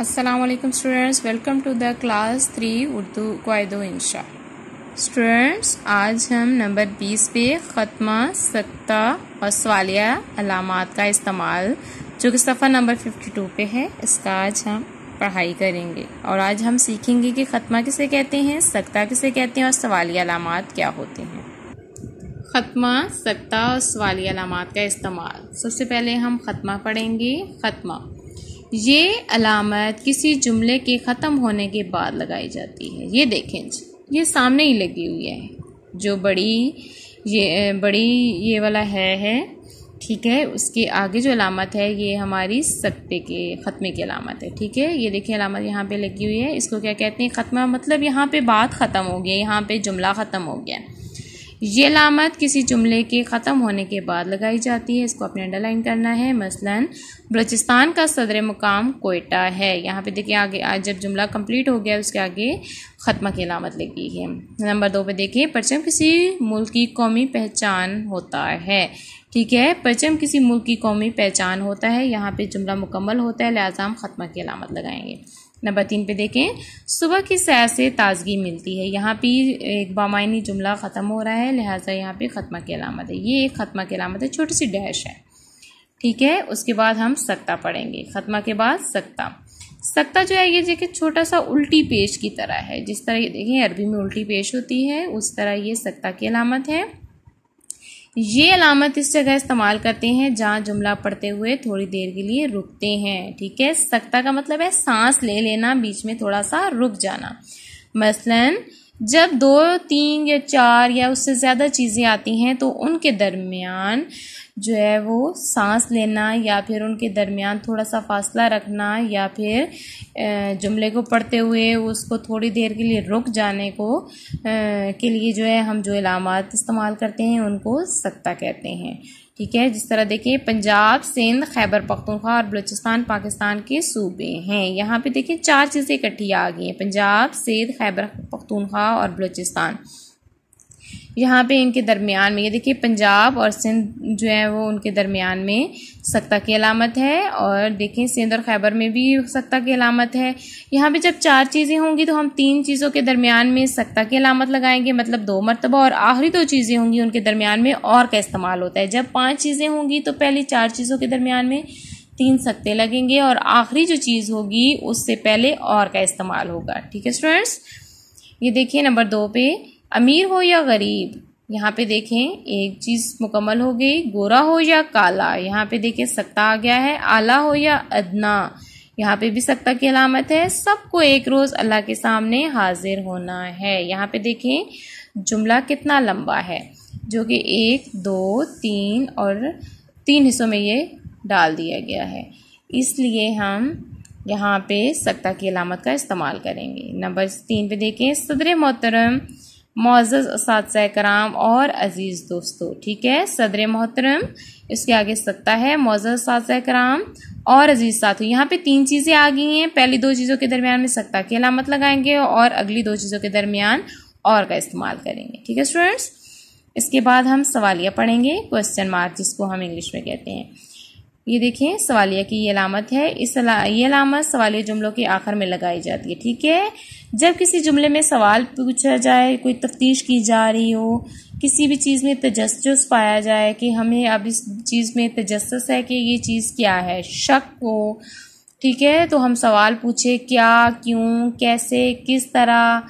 Aslam students welcome to the class three Urdu कायदो इंशा students आज हम नंबर बीस पे ख़त्मा सत्ता और सवालिया अलामत का इस्तेमाल जो कि सफ़ा नंबर फिफ्टी टू पे है इसका आज हम पढ़ाई करेंगे और आज हम सीखेंगे कि ख़त्मा किसे कहते हैं सत्ता किसे कहते हैं और सवालिया अलामत क्या होते हैं ख़त्मा सत्ता और सवालिया अलामत का इस्तेमाल सबसे पहले हम ख़त्मा पढ़ेंगे ख़त्मा ये अलामत किसी जुमले के ख़त्म होने के बाद लगाई जाती है ये देखें जी ये सामने ही लगी हुई है जो बड़ी ये बड़ी ये वाला है है ठीक है उसके आगे जो अलामत है ये हमारी सकते के ख़त्मे की अलामत है ठीक है ये देखिए अलामत यहाँ पे लगी हुई है इसको क्या कहते हैं ख़त्मा मतलब यहाँ पे बात ख़त्म हो गई यहाँ पे जुमला ख़त्म हो गया है ये लामत किसी जुमले के ख़त्म होने के बाद लगाई जाती है इसको अपने अंडरलाइन करना है मसलन बलूचिस्तान का सदर मुकाम कोयटा है यहाँ पे देखिए आगे आज जब जुमला कंप्लीट हो गया उसके आगे ख़त्म की लामत लगी है नंबर दो पे देखिए परचम किसी मुल्क की कौमी पहचान होता है ठीक है परचम किसी मुल्क की कौमी पहचान होता है यहाँ पर जुमला मुकम्मल होता है लिहाजा हम ख़त्म की लामत लगाएंगे नंबर तीन पे देखें सुबह की सैर से ताज़गी मिलती है यहाँ पे एक बामायनी जुमला ख़त्म हो रहा है लिहाजा यहाँ पे ख़त्मा की अलामत है ये एक ख़त्मा की अलामत है छोटी सी डैश है ठीक है उसके बाद हम सक्ता पढ़ेंगे ख़त्मा के बाद सक्ता सक्ता जो है ये देखिए छोटा सा उल्टी पेश की तरह है जिस तरह ये देखें अरबी में उल्टी पेश होती है उस तरह ये सक्ता की अलामत है ये अलामत इस जगह इस्तेमाल करते हैं जहाँ जुमला पढ़ते हुए थोड़ी देर के लिए रुकते हैं ठीक है सख्ता का मतलब है सांस ले लेना बीच में थोड़ा सा रुक जाना मसलन जब दो तीन या चार या उससे ज़्यादा चीज़ें आती हैं तो उनके दरमियान जो है वो सांस लेना या फिर उनके दरमियान थोड़ा सा फासला रखना या फिर जुमले को पढ़ते हुए उसको थोड़ी देर के लिए रुक जाने को के लिए जो है हम जो इलामत इस्तेमाल करते हैं उनको सकता कहते हैं ठीक है जिस तरह देखिए पंजाब सिंध खैबर पख्तूनख्वा और बलूचिस्तान पाकिस्तान के सूबे हैं यहाँ पे देखिए चार चीज़ें इकट्ठी आ गई हैं पंजाब सिंध खैबर पख्तूनख्वा और बलूचिस्तान यहाँ पे इनके दरमियान में ये देखिए पंजाब और सिंध जो है वो उनके दरमियान में सत्ता की अलामत है और देखें सिंध और खैबर में भी सख्ता की अलामत है यहाँ पे जब चार चीज़ें होंगी तो हम तीन चीज़ों के दरमियान में सकता की अलामत लगाएंगे मतलब दो मरतबा और आखिरी दो चीज़ें होंगी उनके दरमियान में और का इस्तेमाल होता है जब पाँच चीज़ें होंगी तो पहली चार चीज़ों के दरमियान में तीन सकते लगेंगे और आखिरी जो चीज़ होगी उससे पहले और का इस्तेमाल होगा ठीक है स्टूडेंट्स ये देखिए नंबर दो पे अमीर हो या गरीब यहाँ पे देखें एक चीज़ मुकम्मल हो गई गोरा हो या काला यहाँ पे देखें सत्ता आ गया है आला हो या अदना यहाँ पे भी सत्ता की अलामत है सबको एक रोज़ अल्लाह के सामने हाजिर होना है यहाँ पे देखें जुमला कितना लंबा है जो कि एक दो तीन और तीन हिस्सों में ये डाल दिया गया है इसलिए हम यहाँ पे सत्ता की अलामत का इस्तेमाल करेंगे नंबर तीन पे देखें सदर मोहतरम मोज़ इस कराम और अज़ीज़ दोस्तों ठीक है सदर मोहतरम इसके आगे सत्ता है मोज़ इस कराम और अजीज़ साथियों यहाँ पे तीन चीज़ें आ गई हैं पहली दो चीज़ों के दरमियान में सत्ता की अलामत लगाएंगे और अगली दो चीज़ों के दरमियान और का इस्तेमाल करेंगे ठीक है स्टूडेंट्स इसके बाद हम सवालिया पढ़ेंगे क्वेश्चन मार्क जिसको हम इंग्लिश में कहते हैं ये देखें सवालिया की ये अलामत है इस ये अलामत सवालिया जुमलों के आखिर में लगाई जाती है ठीक है जब किसी जुमले में सवाल पूछा जाए कोई तफ्तीश की जा रही हो किसी भी चीज़ में तजस्स पाया जाए कि हमें अब इस चीज़ में तजस्स है कि ये चीज़ क्या है शक हो ठीक है तो हम सवाल पूछे क्या क्यों कैसे किस तरह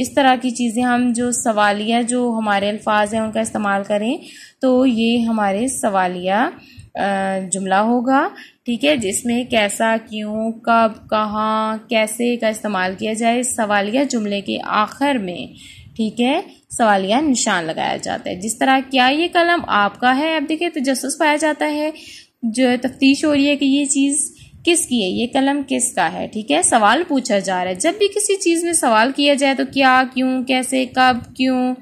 इस तरह की चीज़ें हम जो सवालिया जो हमारे अल्फाज हैं उनका इस्तेमाल करें तो ये हमारे सवालिया जुमला होगा ठीक है जिसमें कैसा क्यों कब कहाँ कैसे का इस्तेमाल किया जाए सवालिया जुमले के आखिर में ठीक है सवालिया निशान लगाया जाता है जिस तरह क्या ये कलम आपका है अब देखिए तजस तो पाया जाता है जो तफ्तीश हो रही है कि ये चीज़ किसकी है ये कलम किसका है ठीक है सवाल पूछा जा रहा है जब भी किसी चीज़ में सवाल किया जाए तो क्या क्यों कैसे कब क्यों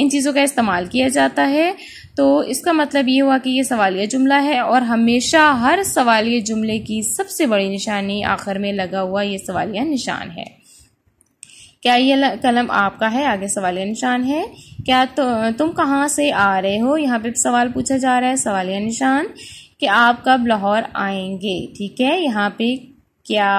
इन चीज़ों का इस्तेमाल किया जाता है तो इसका मतलब ये हुआ कि ये सवालिया जुमला है और हमेशा हर सवालिया जुमले की सबसे बड़ी निशानी आखिर में लगा हुआ ये सवालिया निशान है क्या ये कलम आपका है आगे सवालिया निशान है क्या तो, तुम कहाँ से आ रहे हो यहाँ पे सवाल पूछा जा रहा है सवालिया निशान कि आप कब लाहौर आएंगे ठीक है यहाँ पे क्या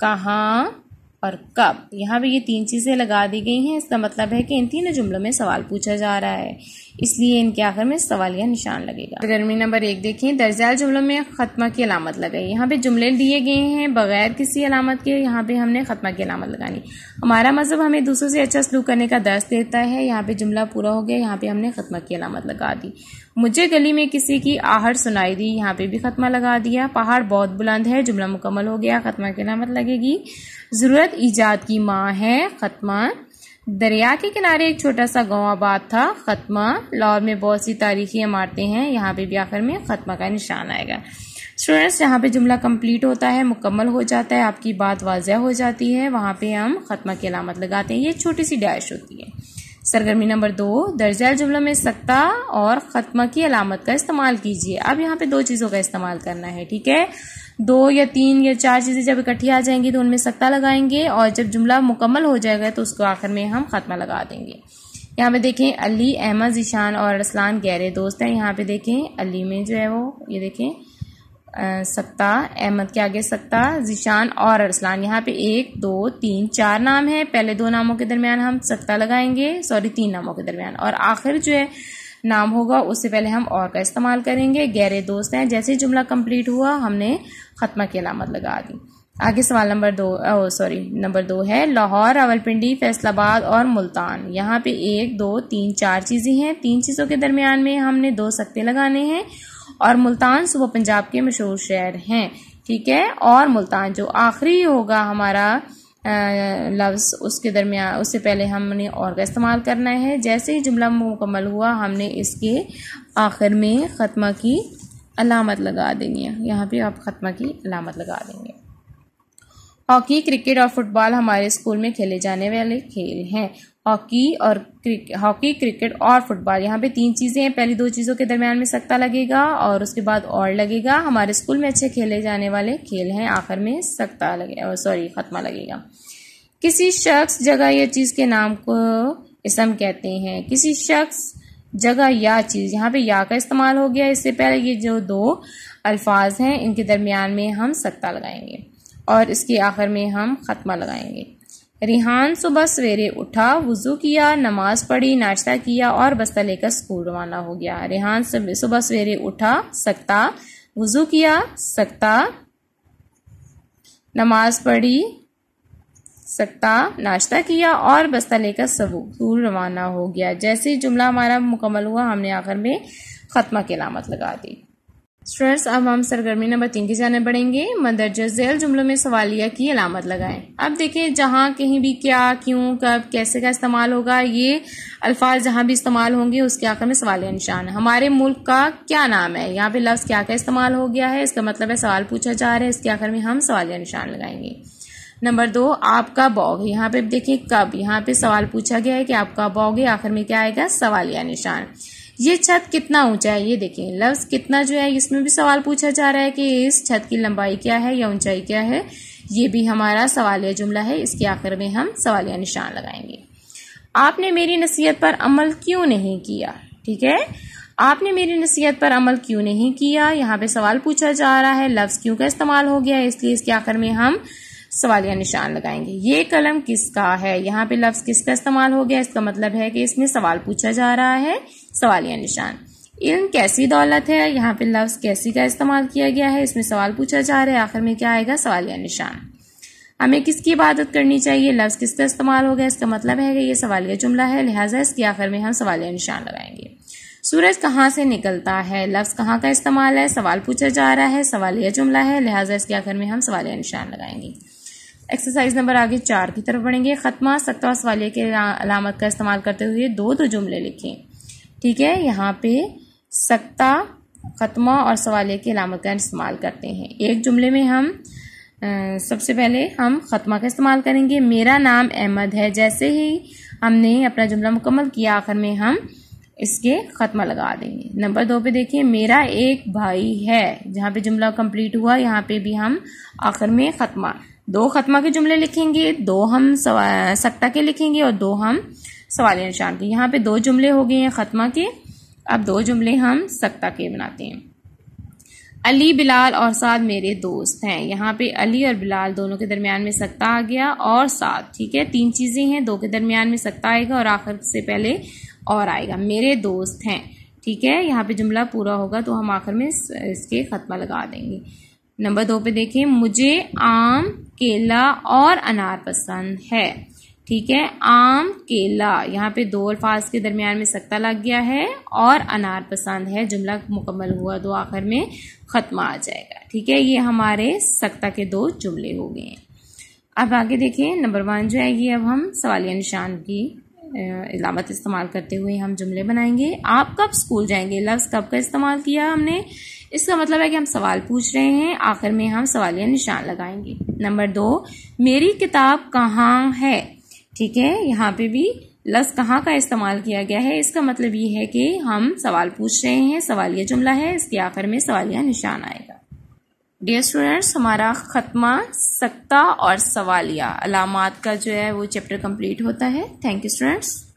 कहाँ और कब यहाँ पे ये तीन चीज़ें लगा दी गई हैं इसका मतलब है कि इन तीनों जुमलों में सवाल पूछा जा रहा है इसलिए इनके आखिर में सवाल या निशान लगेगा तो गर्मी नंबर एक देखिए दर्जाल जुमलों में खत्मा की अलामत लगाई यहाँ पे जुमले दिए गए हैं बगैर किसी अलामत के यहाँ पे हमने खत्मा की अलामत लगानी हमारा मजहब हमें दूसरों से अच्छा सलूक करने का दर्ज देता है यहाँ पे जुमला पूरा हो गया यहाँ पे हमने खत्मा की अलामत लगा दी मुझे गली में किसी की आहट सुनाई दी यहाँ पे भी खत्मा लगा दिया पहाड़ बहुत बुलंद है जुमला मुकम्मल हो गया खत्मा की अलामत लगेगी ज़रूरत ईजाद की माँ है खत्मा दरिया के किनारे एक छोटा सा गाँव आबाद था खत्मा लाहौर में बहुत सी तारीखी इमारतें हैं यहाँ पे भी आखिर में खत्मा का निशान आएगा स्टूडेंट्स यहाँ पे जुमला कंप्लीट होता है मुकम्मल हो जाता है आपकी बात वाजह हो जाती है वहाँ पे हम खत्मा की अलामत लगाते हैं ये छोटी सी डैश होती है सरगर्मी नंबर दो दर्जा जुमला में सख्ता और ख़त्मा की अलामत का इस्तेमाल कीजिए अब यहाँ पे दो चीज़ों का इस्तेमाल करना है ठीक है दो या तीन या चार चीज़ें जब इकट्ठी आ जाएंगी तो उनमें सख्ता लगाएंगे और जब जुमला मुकम्मल हो जाएगा तो उसको आखिर में हम ख़त्मा लगा देंगे यहाँ पे देखें अली अहमद ईशान और असलान गहरे दोस्त हैं यहाँ पे देखें अली में जो है वो ये देखें सत्ता अहमद के आगे सत्ता जिशान और अरसलान यहाँ पे एक दो तीन चार नाम है पहले दो नामों के दरमियान हम सत्ता लगाएंगे सॉरी तीन नामों के दरमियान और आखिर जो है नाम होगा उससे पहले हम और का इस्तेमाल करेंगे गहरे दोस्त हैं जैसे ही जुमला कंप्लीट हुआ हमने खत्मा की अलामत लगा दी आगे सवाल नंबर दो सॉरी नंबर दो है लाहौर रावलपिंडी फैसलाबाद और मुल्तान यहाँ पे एक दो तीन चार चीज़ें हैं तीन चीज़ों के दरमियान में हमने दो सत्ते लगाने हैं और मुल्तान सुबह पंजाब के मशहूर शहर हैं ठीक है और मुल्तान जो आखिरी होगा हमारा लफ्ज़ उसके दरमियान उससे पहले हमने और का इस्तेमाल करना है जैसे ही जुमला मुकम्मल हुआ हमने इसके आखिर में ख़त्मा की अलामत लगा देनी है यहाँ पे आप ख़त्मा की अलामत लगा देंगे हॉकी क्रिकेट और फुटबॉल हमारे स्कूल में खेले जाने वाले खेल हैं हॉकी और क्रिक, हॉकी क्रिकेट और फुटबॉल यहाँ पे तीन चीज़ें हैं पहली दो चीज़ों के दरमियान में सकता लगेगा और उसके बाद और लगेगा हमारे स्कूल में अच्छे खेले जाने वाले खेल हैं आखिर में सकता लगेगा सॉरी खत्मा लगेगा किसी शख्स जगह या चीज़ के नाम को इसम कहते हैं किसी शख्स जगह या चीज़ यहाँ पे या का इस्तेमाल हो गया इससे पहले ये जो दो अल्फाज हैं इनके दरमियान में हम सकता लगाएंगे और इसके आखिर में हम खत्मा लगाएंगे रिहान सुबह सवेरे उठा वज़ू किया नमाज पढ़ी नाश्ता किया और बस्ता लेकर स्कूल रवाना हो गया रिहान सुबह सवेरे उठा सकता वज़ू किया सकता नमाज पढ़ी सकता नाश्ता किया और बस्ता लेकर स्कूल रवाना हो गया जैसे जुमला हमारा मुकम्मल हुआ हमने आखिर में ख़त्मा की लामत लगा दी स्टूडेंट्स अब हम सरगर्मी नंबर तीन की जाने बढ़ेंगे मंदरजा जैल जुमलों में सवालिया की अलामत लगाएं अब देखें जहाँ कहीं भी क्या क्यों कब कैसे का इस्तेमाल होगा ये अल्फाज जहाँ भी इस्तेमाल होंगे उसके आखिर में सवालिया निशान हमारे मुल्क का क्या नाम है यहाँ पे लफ्ज़ क्या का इस्तेमाल हो गया है इसका मतलब है सवाल पूछा जा रहा है इसके आखिर में हम सवालिया निशान लगाएंगे नंबर दो आपका बॉग यहाँ पे देखिए कब यहाँ पे सवाल पूछा गया है कि आपका बॉग है आखिर में क्या आएगा सवालिया निशान ये छत कितना ऊंचा है ये देखें लफ्ज़ कितना जो है इसमें भी सवाल पूछा जा रहा है कि इस छत की लंबाई क्या है या ऊंचाई क्या है ये भी हमारा या जुमला है इसके आखिर में हम सवालिया निशान लगाएंगे आपने मेरी नसीहत पर अमल क्यों नहीं किया ठीक है आपने मेरी नसीहत पर अमल क्यों नहीं किया यहाँ पे सवाल पूछा जा रहा है लफ्ज़ क्यों का इस्तेमाल हो गया है इसलिए इसके आखिर में हम सवालिया निशान लगाएंगे ये कलम किसका है यहाँ पे लफ्ज़ किसका इस्तेमाल हो गया इसका मतलब है कि इसमें सवाल पूछा जा रहा है सवालिया निशान इल्म कैसी दौलत है यहाँ पे लफ्ज़ कैसी का इस्तेमाल किया गया है इसमें सवाल पूछा जा रहा है आखिर में क्या आएगा सवालिया निशान हमें किसकी इबादत करनी चाहिए लफ्ज़ किसका इस्तेमाल होगा इसका मतलब है कि ये सवालिया जुमला है लिहाजा इसके आखिर में हम सवालिया निशान लगाएंगे सूरज कहाँ से निकलता है लफ्ज़ कहाँ का इस्तेमाल है सवाल पूछा जा रहा है सवालिया जुमला है लिहाजा इसके आखिर में हम सवालिया निशान लगाएंगे एक्सरसाइज नंबर आगे चार की तरफ बढ़ेंगे ख़त्मा सत्ता सवालिया के अलामत का इस्तेमाल करते हुए दो दो तो जुमले लिखें ठीक है यहाँ पे सकता खत्मा और सवालिया की अलामत का इस्तेमाल करते हैं एक जुमले में हम आ, सबसे पहले हम खत्मा का इस्तेमाल करेंगे मेरा नाम अहमद है जैसे ही हमने अपना जुमला मुकम्मल किया आखिर में हम इसके ख़त्मा लगा देंगे नंबर दो पे देखिए मेरा एक भाई है जहाँ पे जुमला कंप्लीट हुआ यहाँ पे भी हम आखिर में ख़त्मा दो ख़त्मा के जुमले लिखेंगे दो हम सकता के लिखेंगे और दो हम सवाल निशान के यहाँ पे दो जुमले हो गए हैं ख़त्मा के अब दो जुमले हम सकता के बनाते हैं अली बिलाल और साद मेरे दोस्त हैं यहाँ पे अली और बिलाल दोनों के दरमियान में सकता आ गया और साद ठीक है तीन चीज़ें हैं दो के दरमियान में सकता आएगा और आखिर से पहले और आएगा मेरे दोस्त हैं ठीक है यहाँ पे जुमला पूरा होगा तो हम आखिर में इसके ख़त्मा लगा देंगे नंबर दो पे देखें मुझे आम केला और अनार पसंद है ठीक है आम केला यहाँ पे दो अल्फाज के दरमियान में सकता लग गया है और अनार पसंद है जुमला मुकम्मल हुआ तो आखिर में ख़त्म आ जाएगा ठीक है ये हमारे सकता के दो जुमले हो गए हैं अब आगे देखें नंबर वन जो है ये अब हम सवालिया निशान की इलामत इस्तेमाल करते हुए हम जुमले बनाएंगे आप कब स्कूल जाएंगे लफ्ज़ कब का इस्तेमाल किया हमने इसका मतलब है कि हम सवाल पूछ रहे हैं आखिर में हम सवालिया निशान लगाएंगे नंबर दो मेरी किताब कहाँ है ठीक है यहाँ पे भी लस कहाँ का इस्तेमाल किया गया है इसका मतलब ये है कि हम सवाल पूछ रहे हैं सवालिया जुमला है इसके आखिर में सवालिया निशान आएगा डियर स्टूडेंट्स हमारा ख़त्मा सत्ता और सवालिया अलामत का जो है वो चैप्टर कंप्लीट होता है थैंक यू स्टूडेंट्स